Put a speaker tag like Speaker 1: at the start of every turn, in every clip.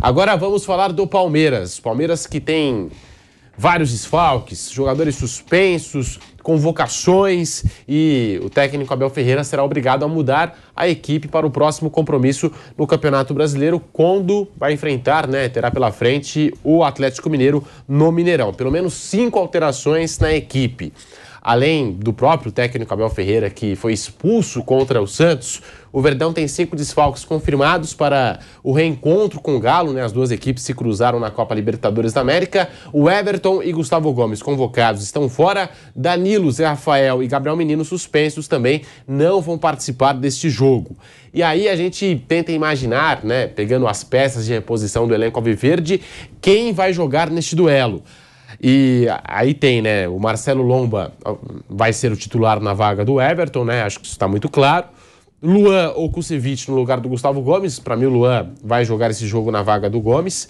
Speaker 1: Agora vamos falar do Palmeiras. Palmeiras que tem vários esfalques, jogadores suspensos, convocações e o técnico Abel Ferreira será obrigado a mudar a equipe para o próximo compromisso no Campeonato Brasileiro, quando vai enfrentar, né, terá pela frente o Atlético Mineiro no Mineirão. Pelo menos cinco alterações na equipe. Além do próprio técnico Abel Ferreira, que foi expulso contra o Santos, o Verdão tem cinco desfalques confirmados para o reencontro com o Galo. Né? As duas equipes se cruzaram na Copa Libertadores da América. O Everton e Gustavo Gomes, convocados, estão fora. Danilo, Zé Rafael e Gabriel Menino, suspensos também, não vão participar deste jogo. E aí a gente tenta imaginar, né, pegando as peças de reposição do elenco Alviverde, quem vai jogar neste duelo. E aí tem, né? O Marcelo Lomba vai ser o titular na vaga do Everton, né? Acho que isso está muito claro. Luan ou Kucevic no lugar do Gustavo Gomes. Para mim, o Luan vai jogar esse jogo na vaga do Gomes.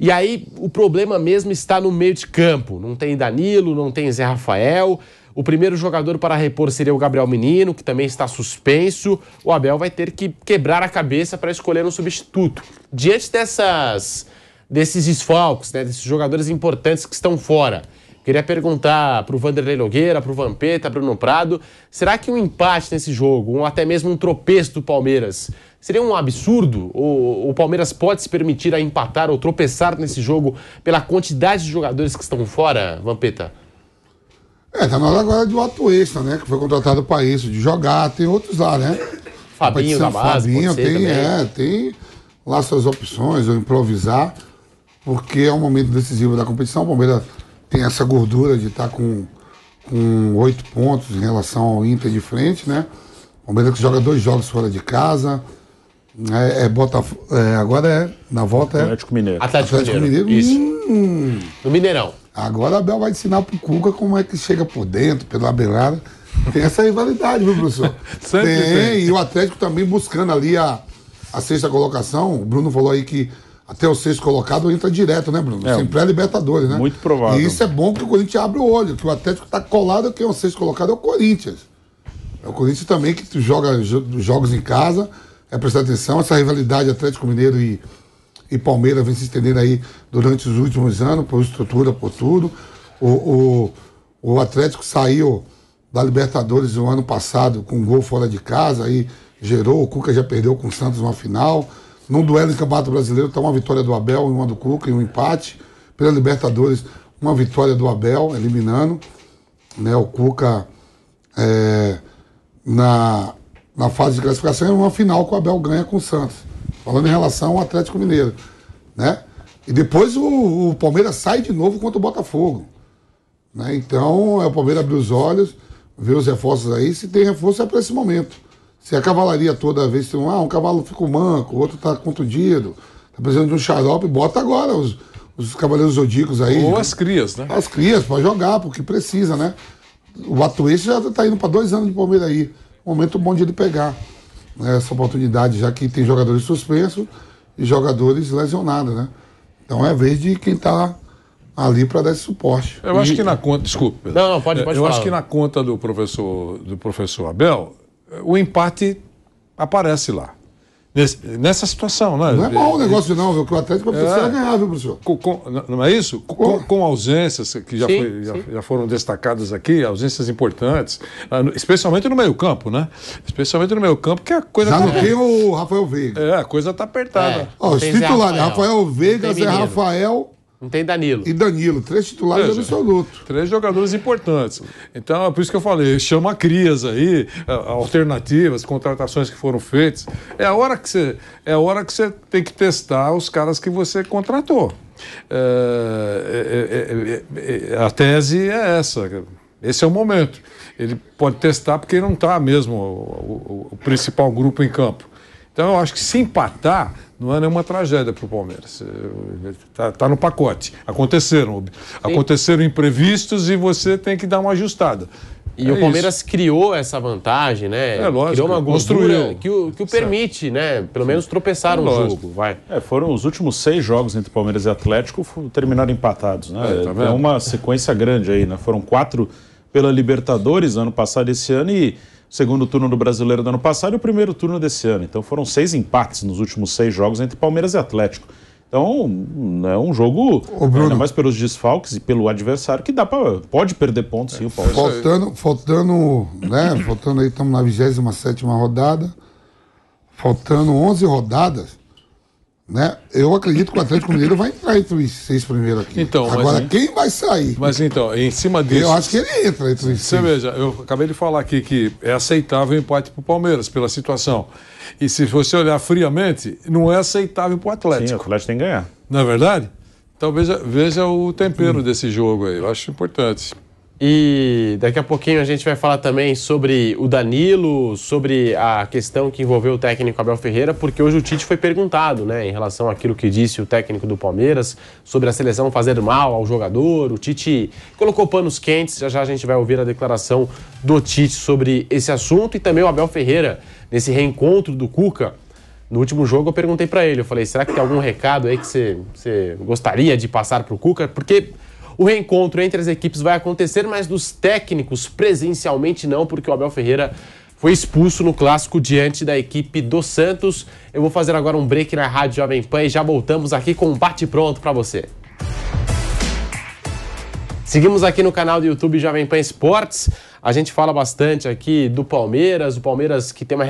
Speaker 1: E aí o problema mesmo está no meio de campo. Não tem Danilo, não tem Zé Rafael. O primeiro jogador para repor seria o Gabriel Menino, que também está suspenso. O Abel vai ter que quebrar a cabeça para escolher um substituto. Diante dessas desses desfalques, né, desses jogadores importantes que estão fora. Queria perguntar para o Vanderlei Nogueira, para o Vampeta, para o Prado, será que um empate nesse jogo, ou até mesmo um tropeço do Palmeiras, seria um absurdo? Ou o Palmeiras pode se permitir a empatar ou tropeçar nesse jogo pela quantidade de jogadores que estão fora, Vampeta?
Speaker 2: É, tá na hora agora do atuista, né? Que foi contratado para isso, de jogar. Tem outros lá, né? Fabinho tá da base, Fabinho, tem, é, tem lá suas opções, ou improvisar porque é um momento decisivo da competição. O Palmeiras tem essa gordura de estar tá com com oito pontos em relação ao Inter de frente, né? O Palmeiras que joga dois jogos fora de casa. É, é Botafogo. É, agora é. Na volta é. Atlético Mineiro. Atlético, Atlético Mineiro. Mineiro. Hum. No Mineirão. Agora Abel vai ensinar pro Cuca como é que chega por dentro, pela beirada. Tem essa rivalidade, viu, professor? tem, tem. E o Atlético também buscando ali a, a sexta colocação. O Bruno falou aí que até o seis colocado entra direto, né, Bruno? É, Sem pré-libertadores, né? Muito provável. E isso é bom que o Corinthians abre o olho, que o Atlético está colado, quem é o seis colocado é o Corinthians. É o Corinthians também que joga jogos em casa, é prestar atenção, essa rivalidade Atlético Mineiro e, e Palmeiras vem se estendendo aí durante os últimos anos, por estrutura, por tudo. O, o, o Atlético saiu da Libertadores no ano passado com um gol fora de casa, aí gerou, o Cuca já perdeu com o Santos uma final. Num duelo de Campeonato Brasileiro, está uma vitória do Abel e uma do Cuca e um empate. Pela Libertadores, uma vitória do Abel, eliminando né, o Cuca é, na, na fase de classificação e uma final que o Abel ganha com o Santos. Falando em relação ao Atlético Mineiro. Né? E depois o, o Palmeiras sai de novo contra o Botafogo. Né? Então, é o Palmeiras abriu os olhos, vê os reforços aí. Se tem reforço é para esse momento. Se a cavalaria toda vez tem um, ah, um cavalo ficou manco, o outro está contundido, está precisando de um xarope, bota agora os, os cavaleiros zodíacos aí. Ou as crias, né? As crias, para jogar, porque precisa, né? O Batuense já está indo para dois anos de Palmeiras aí. Momento bom de ele pegar né, essa oportunidade, já que tem jogadores suspensos e jogadores lesionados, né? Então é vez de quem está ali para dar esse suporte. Eu e... acho que
Speaker 3: na conta, desculpa. Não, não, pode, pode Eu falar. acho que na conta do professor do professor Abel, o empate aparece lá. Nessa situação, né? Não é mau o negócio,
Speaker 2: não, viu? Que o Atlético vai precisar é,
Speaker 3: ganhar, viu, professor? Com, com, não é isso? Com, com ausências que já, sim, foi, já, já, foram destacadas aqui, ausências importantes, ah, especialmente no meio-campo, né? Especialmente no meio-campo, que a coisa. Já tá... não tem o Rafael Veiga. É, a coisa tá apertada. É, Ó, os titulares, Rafael, Rafael Veiga, Zé
Speaker 2: Rafael
Speaker 3: não tem Danilo. E Danilo, três titulares Veja, absolutos. Três jogadores importantes. Então, é por isso que eu falei, chama a crias aí, alternativas, contratações que foram feitas. É a hora que você, é a hora que você tem que testar os caras que você contratou. É, é, é, é, é a tese é essa. Esse é o momento. Ele pode testar porque ele não está mesmo o, o, o principal grupo em campo. Então eu acho que se empatar no ano é uma tragédia para o Palmeiras. Está tá no pacote. Aconteceram, aconteceram imprevistos e você tem que dar uma ajustada. E é o Palmeiras isso.
Speaker 1: criou essa vantagem, né? É lógico. Criou uma gordura que o, que o permite, né? Pelo menos tropeçar é jogo, vai.
Speaker 4: É, foram os últimos seis jogos entre Palmeiras e Atlético terminaram empatados, né? É, tá é uma sequência grande aí, né? Foram quatro pela Libertadores ano passado, esse ano e segundo turno do Brasileiro do ano passado e o primeiro turno desse ano. Então foram seis empates nos últimos seis jogos entre Palmeiras e Atlético. Então, hum, é um jogo, Ô, Bruno, ainda mais pelos desfalques e pelo adversário, que dá pra, pode perder pontos, sim, o Palmeiras. Faltando,
Speaker 2: faltando, né, faltando aí, estamos na 27ª rodada, faltando 11 rodadas, né? Eu acredito que o Atlético Mineiro vai entrar entre os seis primeiros aqui.
Speaker 3: Então, Agora, mas, quem vai sair? Mas então, em cima disso. Eu acho
Speaker 2: que ele entra entre os seis. Veja,
Speaker 3: eu acabei de falar aqui que é aceitável o empate para o Palmeiras, pela situação. E se você olhar friamente, não é aceitável para o Atlético. Sim, o Atlético tem que ganhar. Não é verdade? Então veja, veja o tempero hum. desse jogo aí. Eu acho importante.
Speaker 1: E daqui a pouquinho a gente vai falar também sobre o Danilo, sobre a questão que envolveu o técnico Abel Ferreira, porque hoje o Tite foi perguntado, né, em relação àquilo que disse o técnico do Palmeiras sobre a seleção fazer mal ao jogador. O Tite colocou panos quentes, já já a gente vai ouvir a declaração do Tite sobre esse assunto e também o Abel Ferreira nesse reencontro do Cuca. No último jogo eu perguntei para ele, eu falei, será que tem algum recado aí que você, gostaria de passar pro Cuca? Porque o reencontro entre as equipes vai acontecer, mas dos técnicos presencialmente não, porque o Abel Ferreira foi expulso no clássico diante da equipe do Santos. Eu vou fazer agora um break na Rádio Jovem Pan e já voltamos aqui com um bate pronto para você. Seguimos aqui no canal do YouTube Jovem Pan Esportes. A gente fala bastante aqui do Palmeiras, o Palmeiras que tem uma,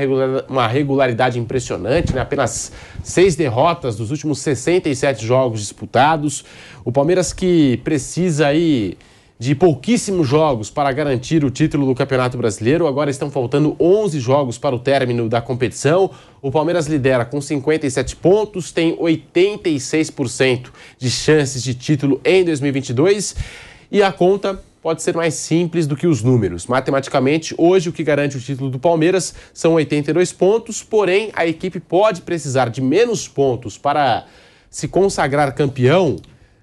Speaker 1: uma regularidade impressionante, né? apenas seis derrotas dos últimos 67 jogos disputados. O Palmeiras que precisa aí de pouquíssimos jogos para garantir o título do Campeonato Brasileiro. Agora estão faltando 11 jogos para o término da competição. O Palmeiras lidera com 57 pontos, tem 86% de chances de título em 2022 e a conta pode ser mais simples do que os números. Matematicamente, hoje o que garante o título do Palmeiras são 82 pontos, porém a equipe pode precisar de menos pontos para se consagrar campeão,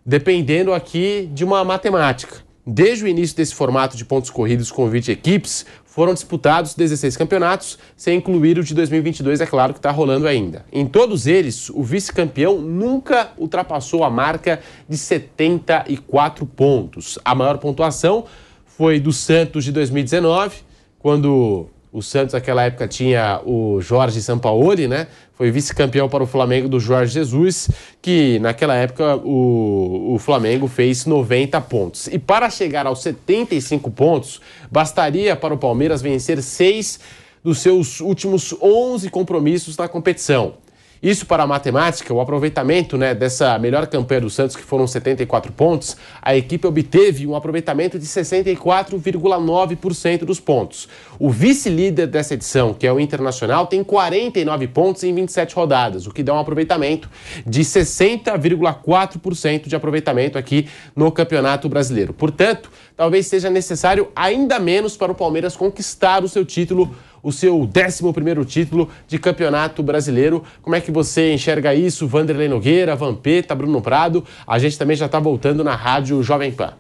Speaker 1: dependendo aqui de uma matemática. Desde o início desse formato de pontos corridos com 20 equipes, foram disputados 16 campeonatos, sem incluir o de 2022, é claro que está rolando ainda. Em todos eles, o vice-campeão nunca ultrapassou a marca de 74 pontos. A maior pontuação foi do Santos de 2019, quando o Santos, naquela época, tinha o Jorge Sampaoli, né? Foi vice-campeão para o Flamengo do Jorge Jesus, que naquela época o, o Flamengo fez 90 pontos. E para chegar aos 75 pontos, bastaria para o Palmeiras vencer seis dos seus últimos 11 compromissos na competição. Isso para a matemática, o aproveitamento né, dessa melhor campanha do Santos, que foram 74 pontos, a equipe obteve um aproveitamento de 64,9% dos pontos. O vice-líder dessa edição, que é o Internacional, tem 49 pontos em 27 rodadas, o que dá um aproveitamento de 60,4% de aproveitamento aqui no Campeonato Brasileiro. Portanto, talvez seja necessário ainda menos para o Palmeiras conquistar o seu título o seu 11 título de Campeonato Brasileiro. Como é que você enxerga isso? Vanderlei Nogueira, Vampeta, Bruno Prado. A gente também já está voltando na rádio Jovem Pan.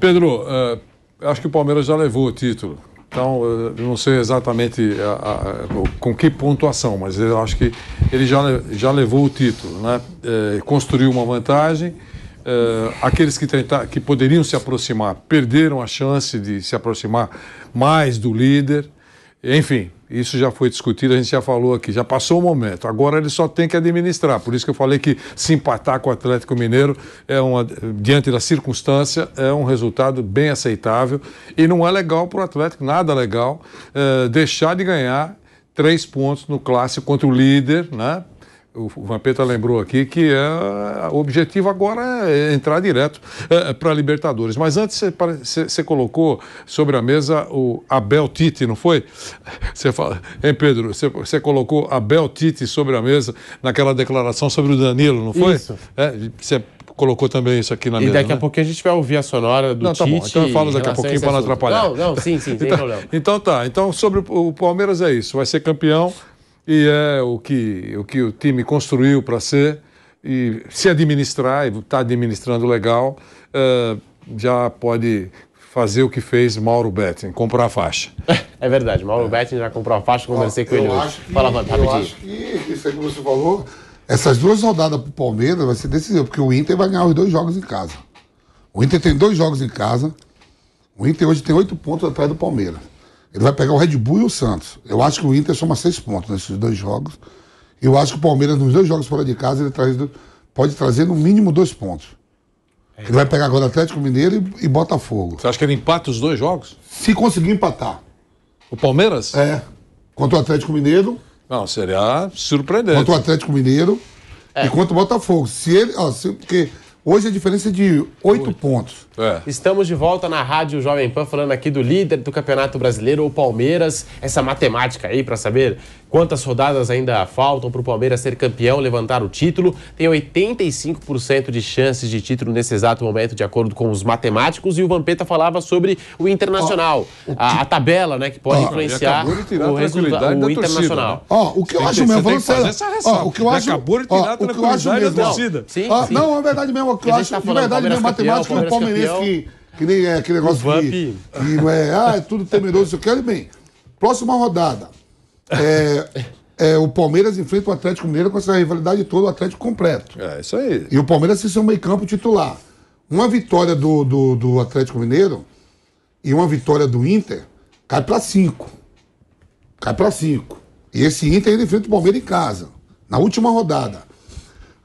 Speaker 3: Pedro, uh, acho que o Palmeiras já levou o título. Então, eh, eu não sei exatamente eh, a, a, com que pontuação, mas eu acho que ele já, já levou o título, né? É, construiu uma vantagem. É, aqueles que, tentar, que poderiam se aproximar perderam a chance de se aproximar mais do líder. Enfim, isso já foi discutido, a gente já falou aqui, já passou o momento. Agora ele só tem que administrar. Por isso que eu falei que se empatar com o Atlético Mineiro é uma, diante da circunstância, é um resultado bem aceitável. E não é legal para o Atlético, nada legal, é, deixar de ganhar três pontos no clássico contra o líder, né? O Vampeta lembrou aqui que é, o objetivo agora é entrar direto é, para a Libertadores. Mas antes você colocou sobre a mesa o Abel Tite, não foi? Você fala, hein, Pedro? Você colocou Abel Tite sobre a mesa naquela declaração sobre o Danilo, não foi? Isso. É, você é, colocou também isso aqui na mesa. E daqui a né? pouquinho a gente vai ouvir a sonora do não, tá Tite. Bom. Então eu falo daqui a pouquinho para não atrapalhar. Não, não, sim, sim, sem então, problema. Então tá, então sobre o Palmeiras é isso. Vai ser campeão e é o que o, que o time construiu para ser e se administrar, e está administrando legal, uh, já pode fazer o que fez Mauro Betting, comprar a faixa. É, é verdade, Mauro é. Betting já comprou a faixa, conversei ah, com ele hoje. Fala, rapidinho. Eu acho
Speaker 2: que, isso aí que você falou,
Speaker 3: essas duas rodadas para o
Speaker 2: Palmeiras vai ser decisivo, porque o Inter vai ganhar os dois jogos em casa. O Inter tem dois jogos em casa, o Inter hoje tem oito pontos atrás do Palmeiras. Ele vai pegar o Red Bull e o Santos. Eu acho que o Inter soma seis pontos nesses dois jogos. Eu acho que o Palmeiras, nos dois jogos fora de casa, ele traz, pode trazer no mínimo dois pontos. É. Ele vai pegar agora Atlético Mineiro e, e Botafogo. Você acha que ele
Speaker 3: empata os dois jogos? Se
Speaker 2: conseguir empatar. O Palmeiras? É. Contra o Atlético Mineiro. Não, seria surpreendente. Contra o Atlético Mineiro é. e contra o Botafogo. Se ele. Ó, se, porque Hoje a diferença é de oito pontos.
Speaker 1: É. Estamos de volta na Rádio Jovem Pan falando aqui do líder do Campeonato Brasileiro, o Palmeiras. Essa matemática aí para saber Quantas rodadas ainda faltam para o Palmeiras ser campeão, levantar o título? Tem 85% de chances de título nesse exato momento, de acordo com os matemáticos. E o Vampeta falava sobre o Internacional, oh, o a, a, tabela, né, que pode oh, influenciar o resultado do né? Internacional.
Speaker 2: Ó, oh, o que eu acho mesmo, falando sério, o que eu acho, acabou da torcida. Sim, sim. Não, é verdade mesmo, o que eu acho, tá de verdade mesmo, é matemática o palmeirense é que, que nem é aquele negócio que, que é, ah, é tudo temeroso, Eu quero bem, próxima rodada, é, é, o Palmeiras enfrenta o Atlético Mineiro com essa rivalidade toda, o Atlético completo. É, isso aí. E o Palmeiras se seu meio campo titular. Uma vitória do, do, do Atlético Mineiro e uma vitória do Inter cai para cinco. Cai para cinco. E esse Inter ele enfrenta o Palmeiras em casa, na última rodada.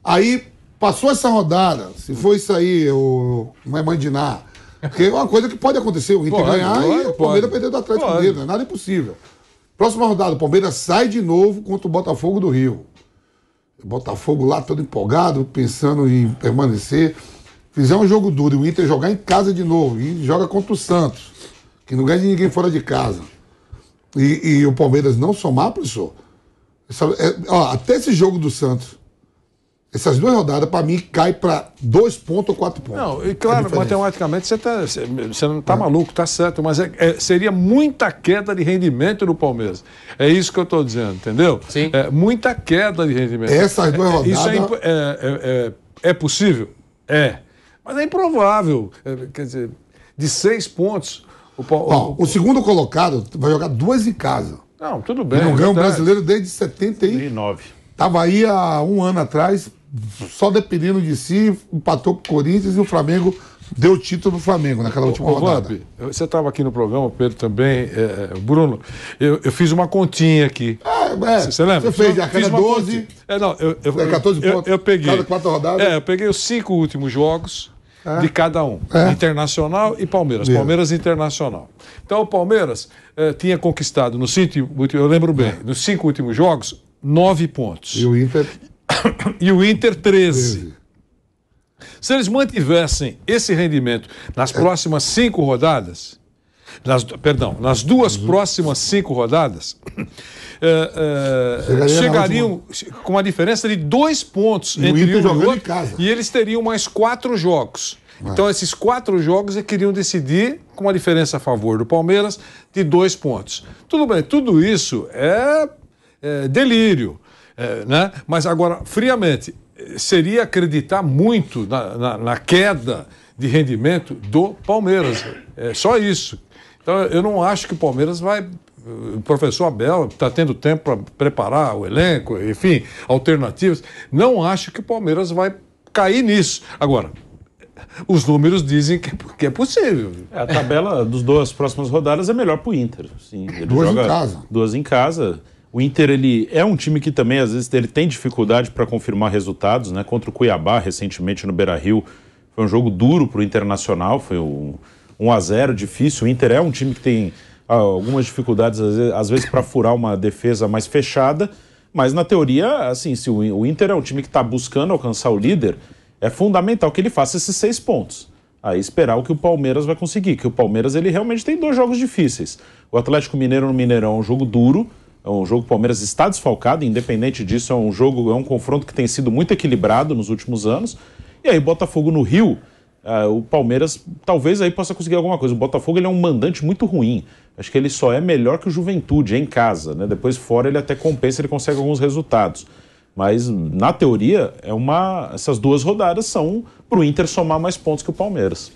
Speaker 2: Aí passou essa rodada, se for isso aí, o é, Mandinar. Porque é uma coisa que pode acontecer, o Inter pode, ganhar pode, e o Palmeiras pode. perder do Atlético pode. Mineiro, né? Nada é nada impossível. Próxima rodada, o Palmeiras sai de novo contra o Botafogo do Rio. Botafogo lá todo empolgado, pensando em permanecer. Fizer um jogo duro e o Inter jogar em casa de novo. E joga contra o Santos, que não ganha de ninguém fora de casa. E, e o Palmeiras não somar, professor. é, ó, até esse jogo do Santos essas duas rodadas,
Speaker 3: para mim, cai para dois pontos ou quatro pontos. Não, e claro, é matematicamente você, tá, você não está é. maluco, está certo, mas é, é, seria muita queda de rendimento no Palmeiras. É isso que eu estou dizendo, entendeu? Sim. É muita queda de rendimento. Essas duas é, é, rodadas. Isso é, é, possível? É. Mas é improvável. quer dizer, de seis pontos. O, Paulo, Bom, o, o segundo colocado vai jogar duas em casa. Não, tudo bem. Ele não ganha um brasileiro
Speaker 2: desde 79. 79. Estava aí há um ano atrás, só dependendo de si, empatou com o Corinthians e o Flamengo deu título do Flamengo naquela última Ô, rodada.
Speaker 3: Vamp, você estava aqui no programa, Pedro também, é, é Bruno, eu, eu, fiz uma continha aqui. Ah, é, você é. lembra? Você fez, a cada 12, é, não, eu, eu, é 14 eu, pontos, eu, eu peguei, cada quatro rodadas. É, eu peguei os cinco últimos jogos é. de cada um, é. Internacional e Palmeiras, Palmeiras Internacional. Então o Palmeiras tinha conquistado, no cinco, eu lembro bem, nos cinco últimos jogos, nove pontos. E o Inter... e o Inter 13. Se eles mantivessem esse rendimento nas próximas cinco rodadas, nas, perdão, nas duas uhum. próximas cinco rodadas, uh, uh, chegariam com uma diferença de dois pontos e entre o um e o outro, e eles teriam mais quatro jogos. É. Então, esses quatro jogos eles é queriam decidir com uma diferença a favor do Palmeiras de dois pontos. Tudo bem, tudo isso é, é delírio. É, né? Mas agora, friamente, seria acreditar muito na, na, na queda de rendimento do Palmeiras. É só isso. Então, eu não acho que o Palmeiras vai o professor Abel está tendo tempo para preparar o elenco, enfim, alternativas. Não acho que o Palmeiras vai cair nisso. Agora, os números dizem que, é que é possível. a
Speaker 4: tabela dos duas próximas rodadas é melhor para o Inter. Sim, duas joga, em casa. Duas em casa. O Inter ele é um time que também às vezes ele tem dificuldade para confirmar resultados, né? Contra o Cuiabá recentemente no Beira-Rio foi um jogo duro para o Internacional, foi um 1 a 0 difícil. O Inter é um time que tem ah, algumas dificuldades às vezes para furar uma defesa mais fechada, mas na teoria, assim, se o Inter é um time que está buscando alcançar o líder, é fundamental que ele faça esses seis pontos. Aí esperar o que o Palmeiras vai conseguir, que o Palmeiras ele realmente tem dois jogos difíceis. O Atlético Mineiro no Mineirão é um jogo duro, é um jogo o Palmeiras está desfalcado, independente disso, é um jogo, é um confronto que tem sido muito equilibrado nos últimos anos. E aí, Botafogo no Rio, Uh, o Palmeiras talvez aí possa conseguir alguma coisa. O Botafogo ele é um mandante muito ruim. Acho que ele só é melhor que o Juventude em casa. Né? Depois fora ele até compensa, ele consegue alguns resultados. Mas na teoria é uma, essas duas rodadas são para o Inter somar mais pontos que o Palmeiras.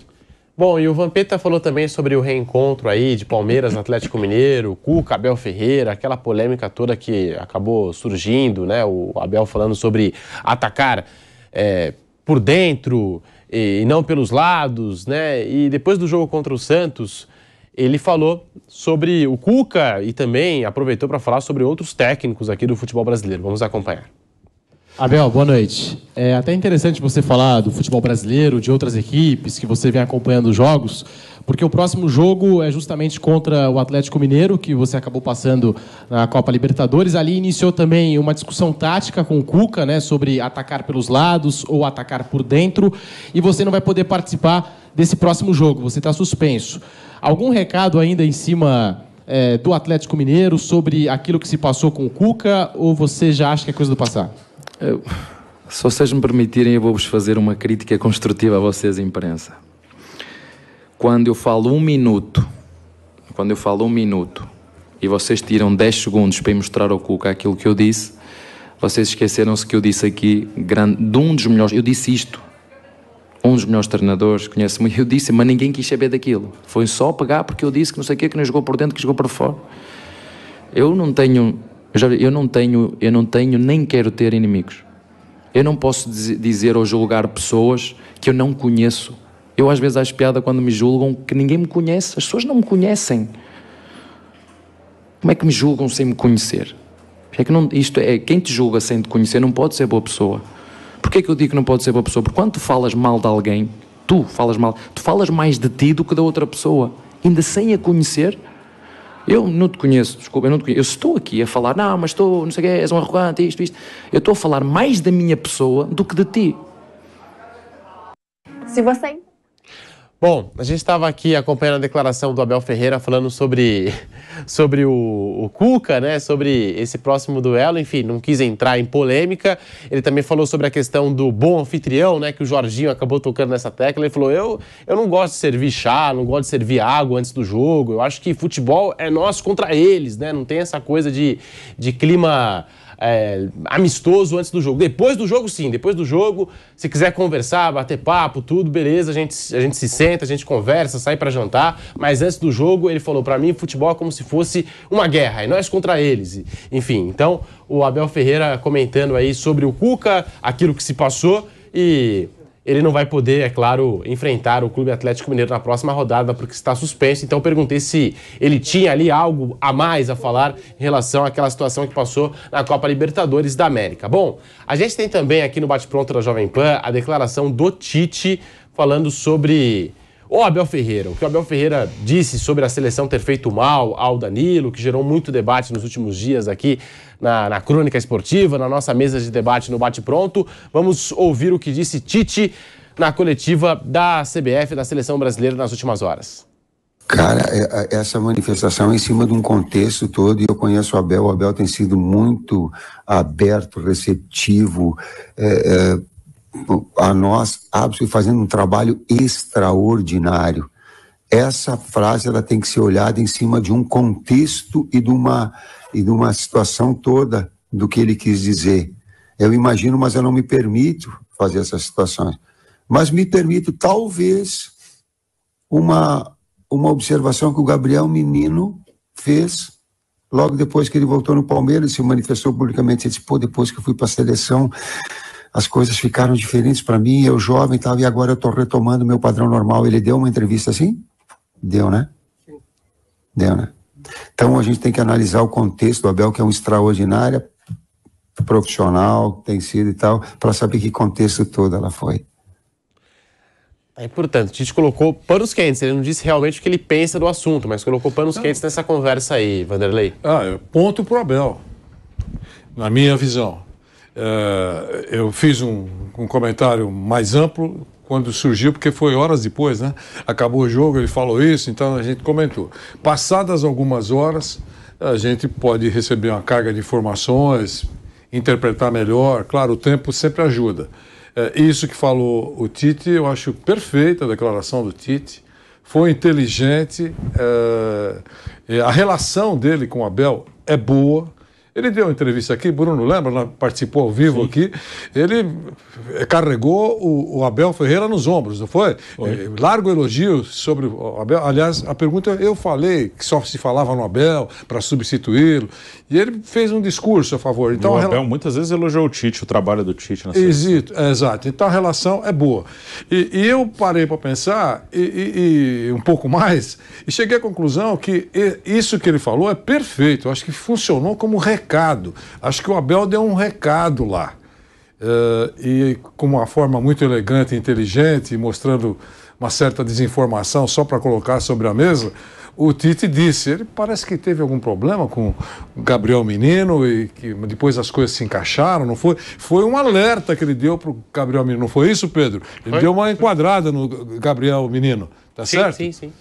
Speaker 1: Bom, e o Vampeta falou também sobre o reencontro aí de Palmeiras, Atlético Mineiro, Cuca, Abel Ferreira, aquela polêmica toda que acabou surgindo, né? O Abel falando sobre atacar é, por dentro e não pelos lados, né? E depois do jogo contra o Santos, ele falou sobre o Cuca e também aproveitou para falar sobre outros técnicos aqui do futebol brasileiro. Vamos acompanhar. Abel, boa noite. É até interessante você falar do futebol brasileiro, de outras equipes que você vem acompanhando os jogos, porque o próximo jogo é justamente contra o Atlético Mineiro, que você acabou passando na Copa Libertadores. Ali iniciou também uma discussão tática com o Cuca, né, sobre atacar pelos lados ou atacar por dentro, e você não vai poder participar desse próximo jogo, você está suspenso. Algum recado ainda em cima é, do Atlético Mineiro sobre aquilo que se passou com o Cuca, ou você já acha que é coisa do passar?
Speaker 5: Eu, só se vocês me permitirem, eu vou-vos fazer uma crítica construtiva a vocês, imprensa. Quando eu falo um minuto, quando eu falo um minuto, e vocês tiram 10 segundos para mostrar ao Cuca aquilo que eu disse, vocês esqueceram-se que eu disse aqui grande, de um dos melhores, eu disse isto, um dos melhores treinadores, conhece-me, eu disse, mas ninguém quis saber daquilo. Foi só pegar porque eu disse que não sei o quê, que não jogou por dentro, que jogou por fora. Eu não tenho eu, já, eu, não tenho, eu não tenho nem quero ter inimigos. Eu não posso dizer ou julgar pessoas que eu não conheço. Eu às vezes acho piada quando me julgam que ninguém me conhece. As pessoas não me conhecem. Como é que me julgam sem me conhecer? É que não, isto é, quem te julga sem te conhecer não pode ser boa pessoa. Porquê é que eu digo que não pode ser boa pessoa? Porque quando tu falas mal de alguém, tu falas mal, tu falas mais de ti do que da outra pessoa, ainda sem a conhecer, eu não te conheço, desculpa, eu não te conheço. Eu estou aqui a falar, não, mas estou, não sei o quê, és um arrogante, isto, isto. Eu estou a falar mais da minha pessoa do que de ti. Se você Bom, a gente estava aqui acompanhando a
Speaker 1: declaração do Abel Ferreira falando sobre, sobre o, o, Cuca, né? Sobre esse próximo duelo. Enfim, não quis entrar em polêmica. Ele também falou sobre a questão do bom anfitrião, né? Que o Jorginho acabou tocando nessa tecla. Ele falou: eu, eu não gosto de servir chá, não gosto de servir água antes do jogo. Eu acho que futebol é nós contra eles, né? Não tem essa coisa de, de clima é, amistoso antes do jogo. Depois do jogo, sim. Depois do jogo, se quiser conversar, bater papo, tudo, beleza. A gente, a gente se senta, a gente conversa, sai para jantar. Mas antes do jogo, ele falou para mim, futebol é como se fosse uma guerra. E nós contra eles. Enfim, então o Abel Ferreira comentando aí sobre o Cuca, aquilo que se passou e ele não vai poder, é claro, enfrentar o Clube Atlético Mineiro na próxima rodada porque está suspenso. Então perguntei se ele tinha ali algo a mais a falar em relação àquela situação que passou na Copa Libertadores da América. Bom, a gente tem também aqui no bate-pronto da Jovem Pan a declaração do Tite falando sobre o Abel Ferreira, o que o Abel Ferreira disse sobre a seleção ter feito mal ao Danilo, que gerou muito debate nos últimos dias aqui na, na crônica esportiva, na nossa mesa de debate no Bate Pronto. Vamos ouvir o que disse Tite na coletiva da CBF, da seleção brasileira, nas últimas horas.
Speaker 6: Cara, é, é, essa manifestação é em cima de um contexto todo, e eu conheço o Abel, o Abel tem sido muito aberto, receptivo, é, é, a nós, Abso, fazendo um trabalho extraordinário. Essa frase ela tem que ser olhada em cima de um contexto e de uma, e de uma situação toda do que ele quis dizer. Eu imagino, mas eu não me permito fazer essas situações. Mas me permito, talvez, uma, uma observação que o Gabriel Menino fez logo depois que ele voltou no Palmeiras, se manifestou publicamente. Ele disse: pô, depois que eu fui para a seleção, as coisas ficaram diferentes para mim, eu jovem e tal, e agora eu estou retomando meu padrão normal. Ele deu uma entrevista assim? Deu, né? Deu, né? Então a gente tem que analisar o contexto do Abel, que é um extraordinário profissional, tem sido e tal, para saber que contexto todo ela foi.
Speaker 1: É importante, a gente colocou panos quentes. Ele não disse realmente o que ele pensa do assunto, mas colocou panos não. quentes nessa conversa aí, Vanderlei.
Speaker 3: Ah, ponto pro Abel, na minha visão. Eh, eu fiz um, um, comentário mais amplo quando surgiu, porque foi horas depois, né? Acabou o jogo, ele falou isso, então a gente comentou. Passadas algumas horas, a gente pode receber uma carga de informações, interpretar melhor. Claro, o tempo sempre ajuda. Eh, isso que falou o Tite, eu acho perfeita a declaração do Tite. Foi inteligente. Eh, a relação dele com o Abel é boa ele deu uma entrevista aqui, Bruno lembra, participou ao vivo Sim. aqui. Ele eh, carregou o, o, Abel Ferreira nos ombros, não foi? foi. Eh, largo elogio sobre o Abel. Aliás, a pergunta eu falei que só se falava no Abel para substituí-lo. E ele fez um discurso a favor. Então, e o Abel rela... muitas vezes elogiou o Tite, o trabalho do Tite na Exito, é, Exato. Então a relação é boa. E, e eu parei para pensar e, e, e um pouco mais e cheguei à conclusão que isso que ele falou é perfeito. Eu acho que funcionou como recado recado. Acho que o Abel deu um recado lá. Uh, e com uma forma muito elegante, inteligente, mostrando uma certa desinformação só para colocar sobre a mesa, o Tite disse, ele parece que teve algum problema com o Gabriel Menino e que depois as coisas se encaixaram, não foi? Foi um alerta que ele deu para o Gabriel Menino, não foi isso, Pedro? Ele foi? deu uma enquadrada no Gabriel Menino, tá sim, certo? Sim, sim.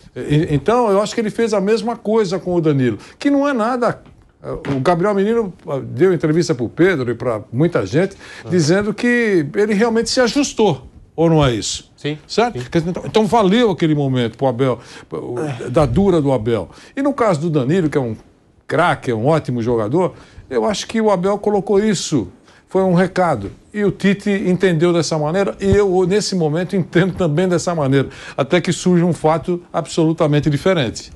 Speaker 3: então, eu acho que ele fez a mesma coisa com o Danilo, que não é nada o Gabriel Menino ah, deu entrevista para o Pedro e para muita gente, ah. dizendo que ele realmente se ajustou. Ou não é isso? Sim. Certo? Sim. Então, então valeu aquele momento para o Abel, da dura do Abel. E no caso do Danilo, que é um craque, é um ótimo jogador, eu acho que o Abel colocou isso. Foi um recado. E o Tite entendeu dessa maneira, e eu, nesse momento, entendo também dessa maneira. Até que surge um fato absolutamente diferente.